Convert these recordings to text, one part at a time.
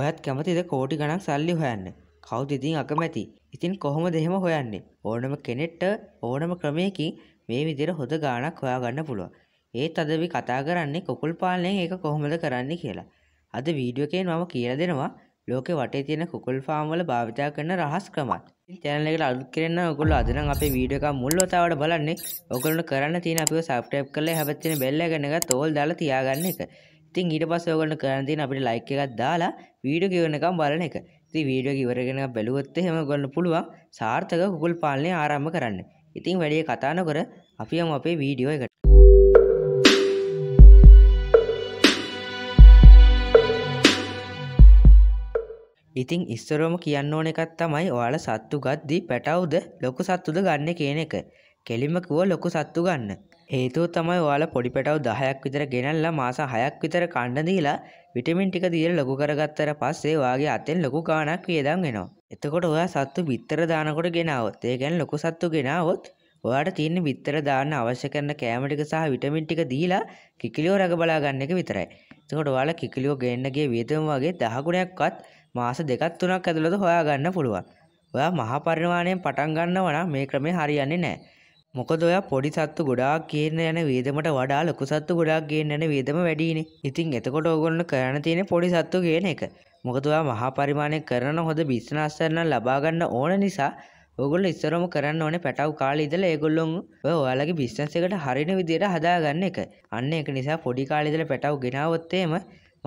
ඔයත් කැමතිද කෝටි ගණක් සල්ලි හොයන්න කවුද ඉතින් අකමැති ඉතින් කොහොම දෙහෙම හොයන්නේ ඕනම කෙනෙට්ට ඕනම ක්‍රමයකින් මේ විදිර හොඳ ගානක් හොයාගන්න පුළුව ඒත් අදවි කතා කරන්නේ කොකුල් පාලනයෙන් ඒක කොහොමද කරන්න කියලා අද වීඩියෝකෙන් මම කියලා දෙනවා ලෝකෙ වටේ තියෙන කුකුල් ෆාම්වල භාවිතා කරන රහස් ක්‍රමත් චැනල එකට අලුත් කරන්න ඔගොල්ලෝ අද නම් අපේ වීඩියෝ එක මුල් වතාවට බලන්නේ ඔයගොල්ලෝ කරන්න තියෙන අපිව සබ්ස්ක්‍රයිබ් කරලා හැබැයි තියෙන බෙල් එකන එක තෝල් දාලා තියාගන්න එක ඉතින් ඊට පස්සේ ඔයගොල්ලෝ කරන්න තියෙන අපිට ලයික් එකක් දාලා වීඩියෝ කියවනකම් බලන එක. ඉතින් වීඩියෝ ඉවරගෙන බැලුවොත් එහෙම ඔයගොල්ලෝ පුළුවන් සාර්ථක කුකුල් පාලනය ආරම්භ කරන්න. ඉතින් වැඩි කතා නොකර අපි යමු අපේ වීඩියෝ එකට. ඉතින් ඉස්සරෝම කියන්න ඕන එකක් තමයි ඔයාලා සත්තු ගද්දී පැටවුද ලොකු සත්තුද ගන්න කියන එක. කෙලිම කිව්ව ලොකු සත්තු ගන්න. හේතුව තමයි ඔයාල පොඩිපටව දහයක් විතර ගෙනල්ලා මාස හයක් විතර කණ්ඩදීලා විටමින් ටික දියර ලොකු කරගත්තර පස්සේ වාගේ අතෙන් ලොකු කාණක් වියදම් වෙනවා. එතකොට ඔයා සත්තු බිත්තර දානකොට ගෙනාවොත් ඒ ගැන ලොකු සත්තු ගෙනාවොත් ඔයාට තියෙන බිත්තර දාන්න අවශ්‍ය කරන කෑම ටික සහ විටමින් ටික දීලා කිකිලියෝ රග බලා ගන්න එක විතරයි. එතකොට ඔයාලා කිකිලියෝ ගේන්න ගිය වියදම වගේ 10 ගුණයක්වත් මාස දෙකක් තුනක් ඇතුළත හොයා ගන්න පුළුවන්. ඔයා මහා පරිමාණයෙන් පටන් ගන්නවා නම් මේ ක්‍රමය හරියන්නේ නැහැ. මොකද ඔයා පොඩි සත්තු ගොඩාක් ගේන්න යන වේදමට වඩා ලොකු සත්තු ගොඩාක් ගේන්න යන වේදම වැඩිනේ. ඉතින් එතකොට ඕගොල්ලෝ කරන්න තියෙන්නේ පොඩි සත්තු ගේන එක. මොකද ඔයා මහා පරිමාණයෙන් කරන හොඳ බිස්නස් එකක් ලබා ගන්න ඕන නිසා ඔයගොල්ලෝ ඉස්සරම කරන්න ඕනේ පැටව කාලේ ඉඳලා ඒගොල්ලොන් ඔය ඔයාලගේ බිස්නස් එකට හරින විදියට හදාගන්න එක. අන්න ඒක නිසා පොඩි කාලේ ඉඳලා පැටව ගෙනාවොත් එහෙම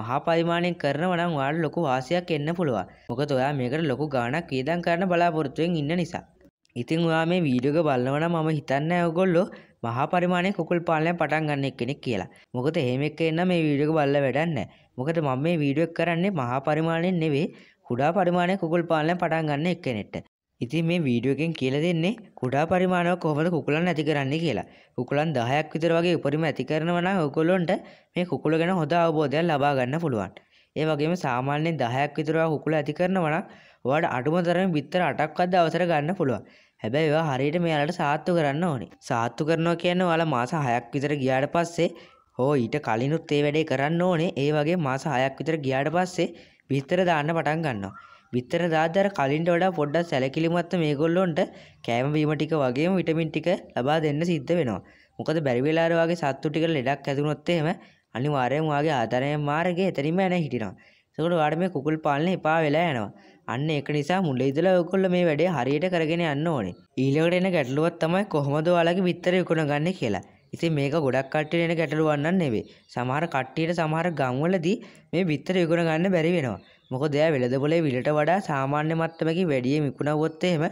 මහා පරිමාණයෙන් කරනවා නම් ඔයාලට ලොකු වාසියක් එන්න පුළුවන්. මොකද ඔයා මේකට ලොකු ගාණක් වියදම් කරන්න බලාපොරොත්තු ඉන්න නිසා. ඉතින් ඔයා මේ වීඩියෝ එක බලනවනම් මම හිතන්නේ ඔයගොල්ලෝ මහා පරිමාණය කුකුල් පාලනය පටන් ගන්න කෙනෙක් කියලා. මොකද එහෙම එක්ක එන්න මේ වීඩියෝ එක බලලා වැඩක් නැහැ. මොකද මම මේ වීඩියෝ එක කරන්නේ මහා පරිමාණයෙන් නෙවෙයි කුඩා පරිමාණය කුකුල් පාලනය පටන් ගන්න එක්කෙනෙක්ට. ඉතින් මේ වීඩියෝ එකෙන් කියලා දෙන්නේ කුඩා පරිමාණයක් කොහොමද කුකුලන් ඇති කරන්නේ කියලා. කුකුලන් 10ක් විතර වගේ උපරිම ඇති කරනවා නම් ඔයගොල්ලොන්ට මේ කුකුල ගැන හොඳ අවබෝධයක් ලබා ගන්න පුළුවන්. ඒ වගේම සාමාන්‍යයෙන් 10ක් විතර කුකුල ඇති කරනවා නම් ඔයාලට අඩුම තරමේ විතර 8ක්වත් අවසර ගන්න පුළුවන්. හැබැයි ඒවා හරියට මෙයාලට සාත්තු කරන්න ඕනේ. සාත්තු කරනවා කියන්නේ ඔයාලා මාස 6ක් විතර ගියාට පස්සේ හෝ ඊට කලිනුත් ඒ වැඩේ කරන්න ඕනේ. ඒ වගේ මාස 6ක් විතර ගියාට පස්සේ විතර දාන්න පටන් ගන්නවා. විතර දාදර කලින්ට වඩා පොඩ්ඩක් සැලකිලිමත්ව මේගොල්ලොන්ට කෑම බීම ටික වගේම විටමින් ටික ලබා දෙන්න සිද්ධ වෙනවා. මොකද බැරි වෙලාර වගේ සත්තු ටික ලෙඩක් ඇතිවුනොත් එහෙම අනිවාර්යයෙන්ම වාගේ ආධාරයෙන් මාර්ගේ එතනින්ම එන හිටිනවා. ඒකට ඔයාට මේ කුකුල් පාලනය එපා වෙලා යනවා. අන්න ඒක නිසා මුල ඉඳලා ඔයගොල්ලෝ මේ වැඩේ හරියට කරගෙන යන්න ඕනේ. ඊළඟට එන ගැටලුවක් තමයි කොහොමද ඔයාලගේ බිත්තර විකුණ ගන්න කියලා. ඉතින් මේක ගොඩක් කට්ටියට එන ගැටලුවන්නන් නෙවේ. සමහර කට්ටියට සමහර ගම්වලදී මේ බිත්තර විකුණ ගන්න බැරි වෙනවා. මොකද එයා වෙළඳපොලේ විලට වඩා සාමාන්‍ය මට්ටමකින් වැඩියෙන් විකුණවොත් එහෙම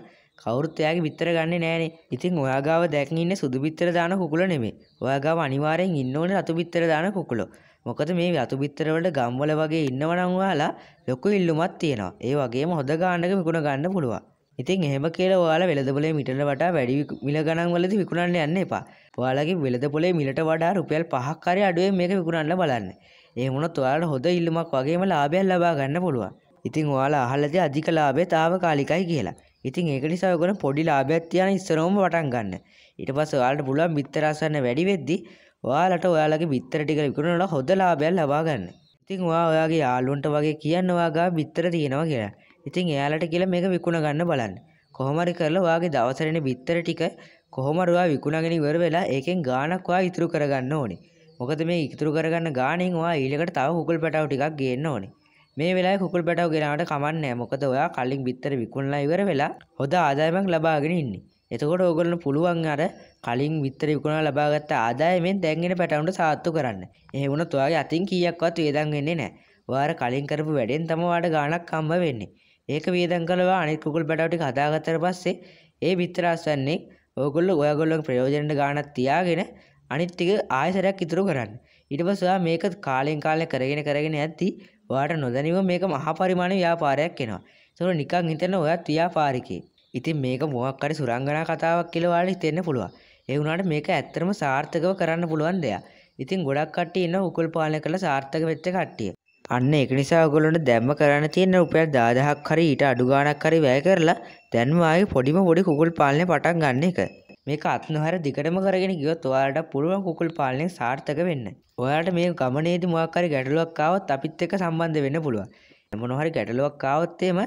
කවුරුත් එයාගේ බිත්තර ගන්නේ නැහනේ. ඉතින් ඔයා ගාව දැන් ඉන්නේ සුදු බිත්තර දාන කුකුල නෙමෙයි. ඔයා ගාව අනිවාර්යෙන් ඉන්න ඕනේ රතු බිත්තර දාන කුකුලෝ. මොකද මේ යතු බිත්තරවලට ගම්වල වගේ ඉන්නවනම් ඔයාලා ලොකු ඉල්ලුමක් තියෙනවා. ඒ වගේම හොඳ ගානක විකුණ ගන්න පුළුවන්. ඉතින් එහෙම කියලා ඔයාලා වෙළඳපොලේ මිටට වඩා වැඩි මිල ගණන් වලදී විකුණන්න යන්න එපා. ඔයාලගේ වෙළඳපොලේ මිලට වඩා රුපියල් 5ක් හරි අඩුවෙන් මේක විකුණන්න බලන්න. ඒ වුණොත් ඔයාලට හොඳ ඉල්ලුමක් වගේම ලාභයක් ලබා ගන්න පුළුවන්. ඉතින් ඔයාලා අහලද අධික ලාභය తాවකාලිකයි කියලා. ඉතින් ඒක නිසා ඔයගොල්ලෝ පොඩි ලාභයක් තියන ඉස්සරහම වටන් ගන්න. ඊට පස්සේ ඔයාලට පුළුවන් බිත්තර අසන්න වැඩි වෙද්දි ඔයාලට ඔයාලගේ බිත්තර ටික විකුණනලා හොඳ ලාභයක් ලබා ගන්න. ඉතින් ඔයා ඔයාගේ යාළුවන්ට වගේ කියන්න ඔයා ගා බිත්තර තියෙනවා කියලා. ඉතින් එයාලට කියලා මේක විකුණ ගන්න බලන්න. කොහොමරි කරලා ඔයාගේ දවසරෙන බිත්තර ටික කොහොමරුවා විකුණගෙන ඉවර වෙලා ඒකෙන් ගාණක් ඔයා ඉතුරු කරගන්න ඕනේ. මොකද මේ ඉතුරු කරගන්න ගාණෙන් ඔයා ඊළඟට තව කුකුල් පැටව ටිකක් ගේන්න ඕනේ. මේ වෙලාවේ කුකුල් පැටව ගෙනාවට කමන්නේ නැහැ. මොකද ඔයා කලින් බිත්තර විකුණලා ඉවර වෙලා හොඳ ආදායමක් ලබාගෙන ඉන්නේ. එතකොට ඕගොල්ලන් පුළුවන් අර කලින් විතර විකුණා ලබාගත්ත ආදායමෙන් දැන්ගෙන පැටවුන්ට සාත්තු කරන්න. එහෙ වුණත් ඔයාගේ අතින් කීයක්වත් වේදම් වෙන්නේ නැහැ. ඔයාර කලින් කරපු වැඩෙන් තමයි ඔයාට ගාණක් හම්බ වෙන්නේ. ඒක වේදම් කළා අනිත් කුකුල් පැටවු ටික හදාගත්තට පස්සේ ඒ විතර අස්වන්නේ ඕගොල්ලෝ ඔයගොල්ලෝගේ ප්‍රයෝජනෙට ගාණක් තියාගෙන අනිත් ටික ආයසරයක් ඉතුරු කරන්න. ඊට පස්සේ ඔයා මේක කාලෙන් කාලේ කරගෙන කරගෙන යද්දී ඔයාට නොදැනීම මේක මහා පරිමාණ ව්‍යාපාරයක් වෙනවා. ඒක නිකන් හිතන ඔයත් ව්‍යාපාරිකයෙක්. ඉතින් මේක මොහක්කට සුරංගනා කතාවක් කියලවාට හිතෙන්න පුළුවන් ඒවුණට මේක ඇත්තරම සාර්ථකව කරන්න පුළුවන් දෙයක් ඉතින් ගොඩක් කට්ටිය ඉන්න උකුල් පාලන කළ සාර්ථක වෙච්ච කට්ටිය අන්න ඒක නිසා ඔයගොල්ලන්ට දැම්ම කරන්න තියෙන රුපියල් 10000ක් හරි ඊට අඩු ගාණක් හරි වැය කරලා දැන්ම ආයේ පොඩිම පොඩි කුකුල් පාලනය පටන් ගන්න එක මේක අත්නොහැර දිගටම කරගෙන ගියොත් ඔයාලට පුළුවන් කුකුල් පාලනය සාර්ථක වෙන්න. ඔයාලට මේ ගමනේදී මොකක් හරි ගැටලුවක් ආවොත් අපිත් එක්ක සම්බන්ධ වෙන්න පුළුවන්. මොනවා හරි ගැටලුවක් ආවොත් එම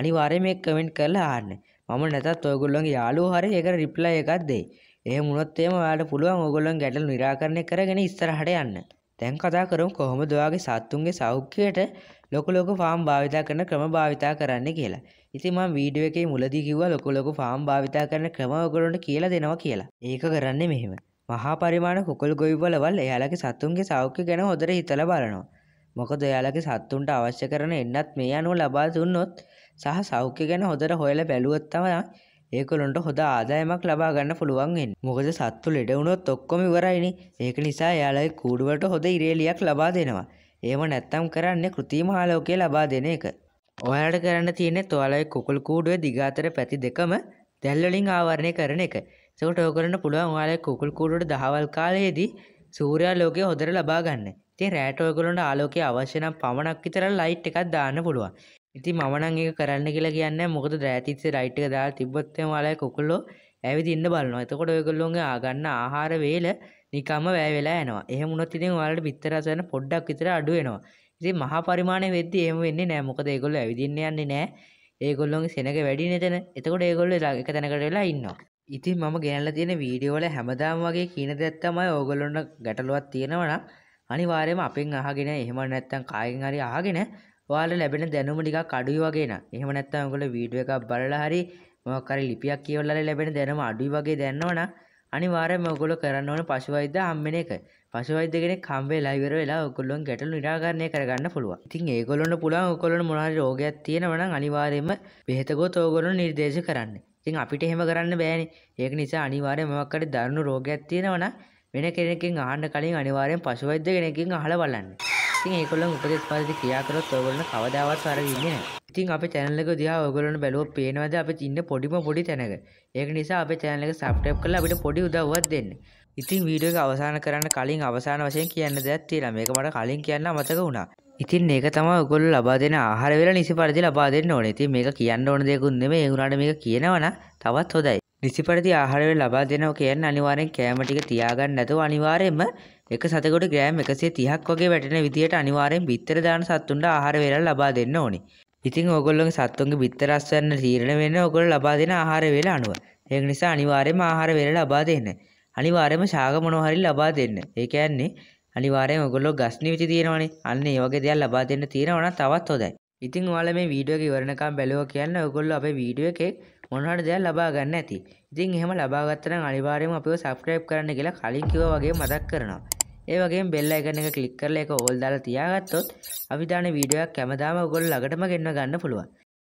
අනිවාර්යයෙන් මේ කමෙන්ට් කරලා අහන්න. මම නැතත් ඔයගොල්ලොන්ගේ යාලුව හරි ඒකට රිප්ලයි එකක් දෙයි. එහෙම වුණොත් එහෙම ඔයාලට පුළුවන් ඔයගොල්ලොන් ගැටලු නිරාකරණය කරගෙන ඉස්සරහට යන්න. දැන් කතා කරමු කොහොමද ඔයාගේ සත්තුන්ගේ සෞඛ්‍යයට ලොකු ලොකු ෆාම් භාවිතා කරන ක්‍රම භාවිතා කරන්න කියලා. ඉතින් මම වීඩියෝ එකේ මුලදී කිව්වා ලොකු ලොකු ෆාම් භාවිතා කරන ක්‍රම ඔයගොල්ලන්ට කියලා දෙනවා කියලා. ඒක කරන්නේ මෙහෙම. මහා පරිමාණ කුකුල් ගොවිවලවල් එයාලගේ සත්තුන්ගේ සෞඛ්‍ය ගැන හොඳට හිතලා බලනවා. මොකද එයාලගේ සත්තුන්ට අවශ්‍ය කරන එන්නත් මේ අනුව ලබා දුන්නොත් සහ සෞඛ්‍ය ගැන හොඳට හොයල බැලුවත්තම ඒකොළොන්ට හොඳ ආදායමක් ලබා ගන්න පුළුවන්ෙන් මොකද සත්තු ලෙඩවුණොත් ඔක්කොම ඉවරයිනි ඒක නිසා යාලයි කූඩුවට හොඳ ඉරේලියක් ලබා දෙනවා ඒම නැත්තම් කරන්නේ කෘතිම හාලෝකය ලබා දෙන එක ඔයාට කරන්න තියෙන තුවලයි කුකුල් කූඩුව දිගාතර පැති දෙකම දැල්වලින් ආවරණය කරන එක සකට ඕකරන්න පුළුවන් යාලයි කුකුල් කූඩුට දහවල් කාලයේදී සූරයා ලෝකය හොදර ලබා ගන්න තින් රෑටෝගලොන්ට ආලෝකය අවශ්‍යනම් පමණක් විතර ලයිට් එකක් දාන්න පුළුවන් ඉති මනං එක කරන්න කියලා කියන්න මොකද රෑතිස්සේ රයිට් එක දාලා තිබ්බොත් වලයි කුකුල්ලෝ ඇවිදින්න බලනවා. එතකොට ඔයගොල්ලෝගේ ආගන්න ආහාර වේල නිකම්ම වැය වෙලා යනවා. එහෙම වුණොත් ඉතින් ඔයාලට බිත්තර රසයන පොඩ්ඩක් විතර අඩු වෙනවා. ඉතින් මහා පරිමාණය වෙද්දි එහෙම වෙන්නේ නැහැ. මොකද ඒගොල්ලෝ ඇවිදින්න යන්නේ නැහැ. ඒගොල්ලෝගේ සෙනඟ වැඩි නේදන. එතකොට ඒගොල්ලෝ එක තැනකට වෙලා ඉන්නවා. ඉතින් මම ගෙනල්ලා තියෙන වීඩියෝ වල හැමදාම වගේ කියන දෙයක් තමයි ඕගොල්ලොන්ට ගැටලුවක් තියෙනවා නම් අනිවාර්යයෙන්ම අපෙන් අහගෙන එහෙම නැත්නම් කායෙන් හරි අහගෙන ඔයාල ලැබෙන දැනුම ටිකක් අඩුයි වගේ නම් එහෙම නැත්නම් ඔයගොල්ලෝ වීඩියෝ එකක් බලලා හරි මොකක් හරි ලිපියක් කියවලා ලැබෙන දැනුම අඩුයි වගේ දැනනවනම් අනිවාර්යයෙන්ම ඔයගොල්ලෝ කරන්න ඕනේ පශුවෛද්‍ය හම්බෙන එක. පශුවෛද්‍ය කෙනෙක් හම්බෙලා ඉවර වෙලා ඔයගොල්ලොන් ගැටලු නිරාකරණය කරගන්න පුළුවන්. ඉතින් ඒගොල්ලොන්ට පුළුවන් ඔයගොල්ලොන්ට මොනවා හරි රෝගයක් තියෙනවා නම් අනිවාර්යයෙන්ම බෙහෙත ගොත් ඔයගොල්ලෝ නිර්දේශ කරන්න. ඉතින් අපිට එහෙම කරන්න බෑනේ. ඒක නිසා අනිවාර්යයෙන්ම මොකක් හරි දරුණු රෝගයක් තියෙනවා නම් වෙන කෙනෙක්ගෙන් අහන්න කලින් අනිවාර්යෙන් පශුවෛද්‍ය කෙනෙක්ගෙන් අහලා බලන්න. ඉතින් ඒගොල්ලෝ උපදෙස් පරිදි ක්‍රියා කරොත් ඔයගොල්ලෝ කවදාවත් වරදින්නේ නැහැ. ඉතින් අපේ channel එක දිහා ඔයගොල්ලන්ට බැලුවොත් පේනවද අපි ඉන්නේ පොඩිම පොඩි තැනක. ඒක නිසා අපේ channel එක subscribe කරලා අපිට පොඩි උදව්වක් දෙන්න. ඉතින් වීඩියෝ එක අවසන් කරන්න කලින් අවසාන වශයෙන් කියන්න දෙයක් තියෙනවා. මේක මට කලින් කියන්න අමතක වුණා. ඉතින් ඒක තමයි ඔයගොල්ලෝ ලබා දෙන ආහාර වේල නිසි පරිදි ලබා දෙන්න ඕනේ. ඉතින් මේක කියන්න ඕන දෙයක් නෙමෙයි. ඒ උනාට මේක කියනවනම් තවත් හොඳයි. නිසි පරිදි ආහාරය ලබා දෙනවා කියන්නේ අනිවාර්යෙන් කෑම ටික තියාගන්න නැතුව අනිවාර්යෙන්ම එක සතෙකුට ග්‍රෑම් 130ක් වගේ වැටෙන විදියට අනිවාර්යෙන් බිත්තර දාන සත්තුන්ට ආහාර වේලක් ලබා දෙන්න ඕනේ. ඉතින් ඕගොල්ලෝගේ සත්තුන්ගේ බිත්තර අස්වැන්න තීරණය වෙන්නේ ඕගොල්ලෝ ලබා දෙන ආහාර වේල අනුව. ඒක නිසා අනිවාර්යෙන්ම ආහාර වේල ලබා දෙන්න. අනිවාර්යෙන්ම ශාක මොනවා හරි ලබා දෙන්න. ඒ කියන්නේ අනිවාර්යෙන් ඔයගොල්ලෝ ගස් නිවිති තියෙනවනේ. අන්න ඒ වගේ දේවල් ලබා දෙන්න තියෙනවා නම් තවත් හොඳයි. ඉතින් ඔයාලා මේ වීඩියෝ එක ඉවරනකම් බැලුවා කියන්නේ ඔයගොල්ලෝ අපේ වීඩියෝ එකේ මොනවට දෙයක් ලබා ගන්න ඇති. ඉතින් එහෙම ලබාගත්තට නම් අනිවාර්යයෙන්ම අපිව subscribe කරන්න කියලා කලින් කිව්වා වගේ මතක් කරනවා. ඒ වගේම bell icon එක click කරලා ඒක all දාලා තියාගත්තොත් අපි දාන වීඩියෝ එකක් හැමදාම ඔයගොල්ලෝ ළඟටම ගෙන්ව ගන්න පුළුවන්.